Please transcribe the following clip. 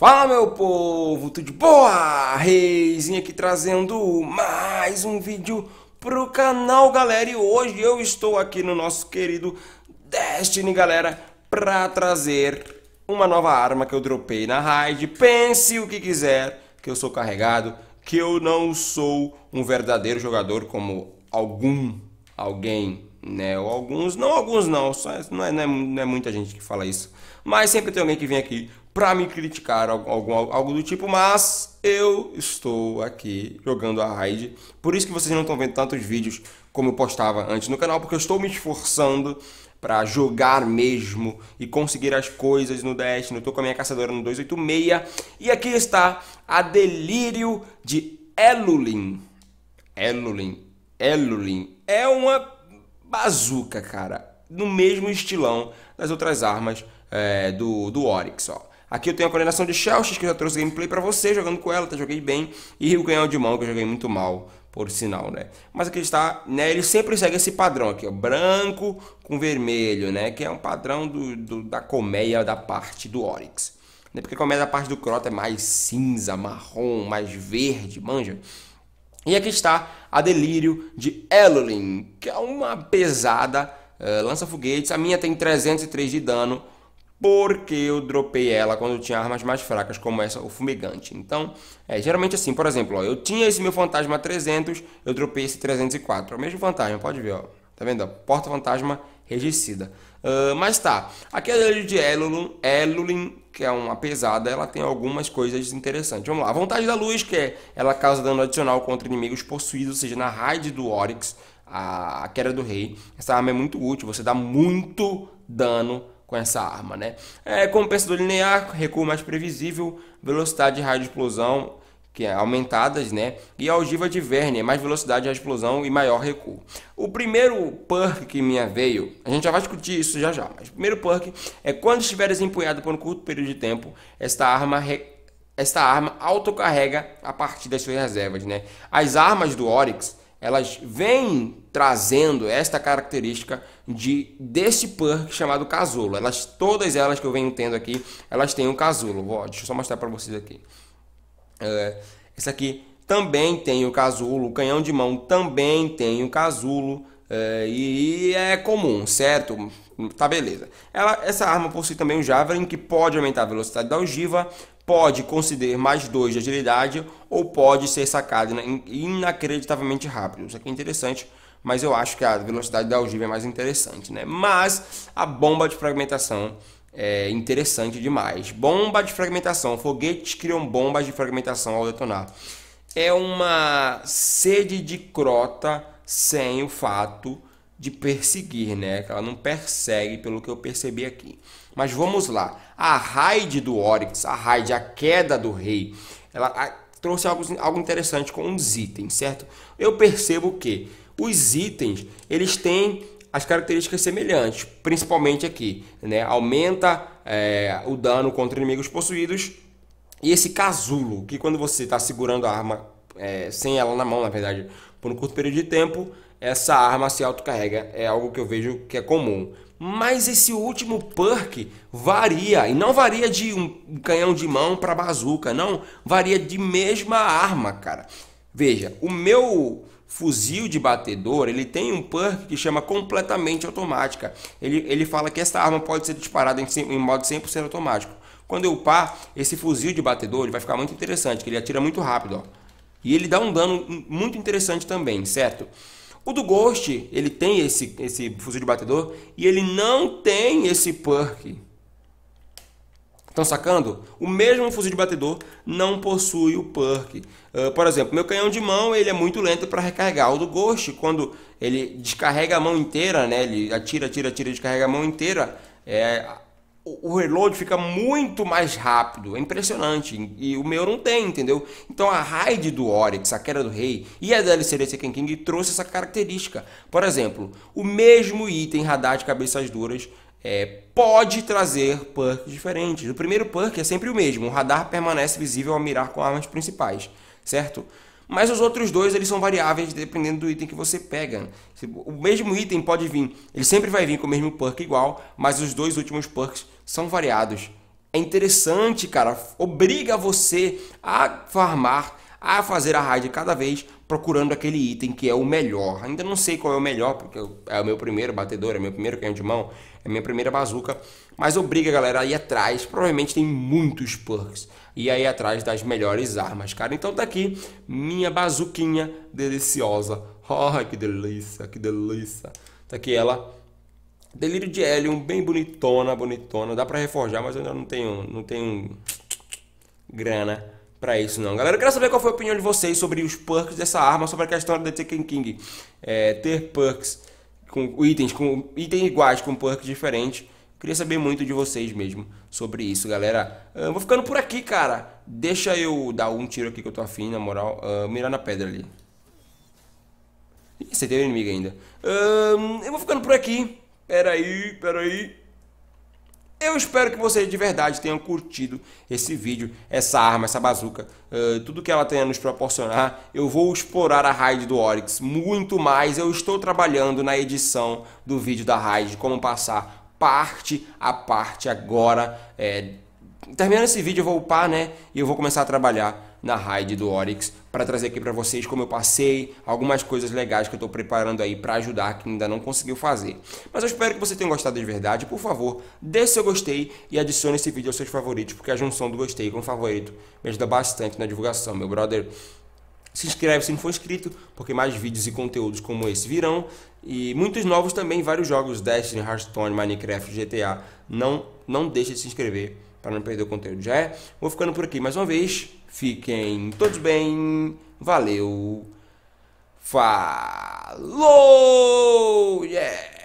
Fala meu povo, tudo de boa? Reizinho aqui trazendo mais um vídeo pro canal galera E hoje eu estou aqui no nosso querido Destiny galera Pra trazer uma nova arma que eu dropei na raid Pense o que quiser que eu sou carregado Que eu não sou um verdadeiro jogador como algum, alguém né? Ou alguns, não alguns não, só, é, não, é, não, é, não é muita gente que fala isso. Mas sempre tem alguém que vem aqui para me criticar, algum, algo do tipo, mas eu estou aqui jogando a raid. Por isso que vocês não estão vendo tantos vídeos como eu postava antes no canal, porque eu estou me esforçando para jogar mesmo e conseguir as coisas no Destiny. Eu tô com a minha caçadora no 286 e aqui está a Delírio de Elulin. Elulin, Elulin é uma bazuca, cara. No mesmo estilão das outras armas é, do, do Oryx, ó. Aqui eu tenho a coordenação de Shellshish, que eu já trouxe gameplay para você, jogando com ela, tá? joguei bem. E o canhão de mão, que eu joguei muito mal, por sinal, né? Mas aqui está, né? Ele sempre segue esse padrão aqui, ó. Branco com vermelho, né? Que é um padrão do, do da colmeia da parte do Oryx. Né? Porque a colmeia da parte do Crota é mais cinza, marrom, mais verde, manja. E aqui está a Delírio de Elolin, que é uma pesada uh, lança-foguetes. A minha tem 303 de dano, porque eu dropei ela quando eu tinha armas mais fracas, como essa, o fumegante. Então, é geralmente assim, por exemplo, ó, eu tinha esse meu fantasma 300, eu dropei esse 304. É o mesmo fantasma, pode ver, ó. tá vendo? Porta-fantasma regicida. Uh, mas tá, aquela de Elulin, Elulin, que é uma pesada, ela tem algumas coisas interessantes. Vamos lá, a vontade da luz, que é ela causa dano adicional contra inimigos possuídos, ou seja, na raid do Oryx, a, a queda do rei. Essa arma é muito útil, você dá muito dano com essa arma, né? É compensador linear, recuo mais previsível, velocidade de raio de explosão que é aumentadas, né? E a ogiva de Verne, é mais velocidade à explosão e maior recuo. O primeiro perk que minha veio, a gente já vai discutir isso já já, mas o primeiro perk é quando estiver desempunhado por um curto período de tempo, esta arma re... esta arma autocarrega a partir das suas reservas, né? As armas do Oryx, elas vêm trazendo esta característica de desse perk chamado casulo. Elas todas elas que eu venho tendo aqui, elas têm um casulo. Vou deixa eu só mostrar para vocês aqui. É, esse aqui também tem o casulo, o canhão de mão também tem o casulo é, e é comum, certo? Tá beleza. Ela, essa arma possui também o Javelin, que pode aumentar a velocidade da ogiva, pode conceder mais 2 de agilidade ou pode ser sacada inacreditavelmente rápido. Isso aqui é interessante, mas eu acho que a velocidade da ogiva é mais interessante, né? Mas a bomba de fragmentação é interessante demais. Bomba de fragmentação. Foguetes criam bombas de fragmentação ao detonar. É uma sede de crota sem o fato de perseguir, né? Ela não persegue, pelo que eu percebi aqui. Mas vamos lá. A raid do Oryx, a raid, a queda do rei, ela trouxe algo, algo interessante com os itens, certo? Eu percebo que os itens, eles têm as características semelhantes, principalmente aqui, né? Aumenta é, o dano contra inimigos possuídos e esse casulo, que quando você está segurando a arma é, sem ela na mão, na verdade, por um curto período de tempo, essa arma se autocarrega, é algo que eu vejo que é comum. Mas esse último perk varia, e não varia de um canhão de mão para bazuca, não, varia de mesma arma, cara. Veja, o meu fuzil de batedor, ele tem um perk que chama completamente automática. Ele, ele fala que esta arma pode ser disparada em, em modo 100% automático. Quando eu upar, esse fuzil de batedor ele vai ficar muito interessante, que ele atira muito rápido. Ó. E ele dá um dano muito interessante também, certo? O do Ghost, ele tem esse, esse fuzil de batedor e ele não tem esse perk. Estão sacando? O mesmo fuzil de batedor não possui o perk. Uh, por exemplo, meu canhão de mão ele é muito lento para recarregar. O do Ghost, quando ele descarrega a mão inteira, né, ele atira, atira, atira, descarrega a mão inteira, é, o reload fica muito mais rápido, é impressionante. E o meu não tem, entendeu? Então a raid do Oryx, a queda do rei e a DLC desse Ken King trouxe essa característica. Por exemplo, o mesmo item radar de cabeças duras é pode trazer perks diferentes. O primeiro perk é sempre o mesmo, o radar permanece visível ao mirar com armas principais, certo? Mas os outros dois eles são variáveis dependendo do item que você pega. O mesmo item pode vir, ele sempre vai vir com o mesmo perk igual, mas os dois últimos perks são variados. É interessante, cara, obriga você a farmar a fazer a raid cada vez procurando aquele item que é o melhor. Ainda não sei qual é o melhor, porque é o meu primeiro batedor, é meu primeiro canhão de mão, é minha primeira bazuca, mas obriga a galera a ir atrás, provavelmente tem muitos perks, e aí atrás das melhores armas, cara. Então tá aqui minha bazuquinha deliciosa. Oh, que delícia, que delícia. Tá aqui ela Delírio de Helium, bem bonitona, bonitona. Dá para reforjar, mas eu ainda não tenho, não tenho grana para isso não. Galera, eu quero saber qual foi a opinião de vocês sobre os perks dessa arma, sobre a questão da Tekken King. É, ter perks com itens, com itens iguais, com perks diferentes. Queria saber muito de vocês mesmo sobre isso, galera. Eu ah, vou ficando por aqui, cara. Deixa eu dar um tiro aqui que eu tô afim, na moral. Uh, mirar na pedra ali. Ih, acertei o inimigo ainda. Ah, eu vou ficando por aqui. Peraí, peraí. Eu espero que vocês de verdade tenham curtido esse vídeo, essa arma, essa bazuca, uh, tudo que ela tem a nos proporcionar. Eu vou explorar a raid do Oryx muito mais. Eu estou trabalhando na edição do vídeo da raid, como passar parte a parte agora. É... Terminando esse vídeo eu vou upar, né? E eu vou começar a trabalhar na raid do Oryx para trazer aqui para vocês como eu passei, algumas coisas legais que eu estou preparando aí para ajudar quem ainda não conseguiu fazer. Mas eu espero que você tenha gostado de verdade. Por favor, dê seu gostei e adicione esse vídeo aos seus favoritos, porque a junção do gostei com favorito me ajuda bastante na divulgação, meu brother. Se inscreve se não for inscrito, porque mais vídeos e conteúdos como esse virão. E muitos novos também, vários jogos, Destiny, Hearthstone, Minecraft, GTA. Não, não deixe de se inscrever para não perder o conteúdo, já é? Vou ficando por aqui mais uma vez. Fiquem todos bem. Valeu. Falou! Yeah!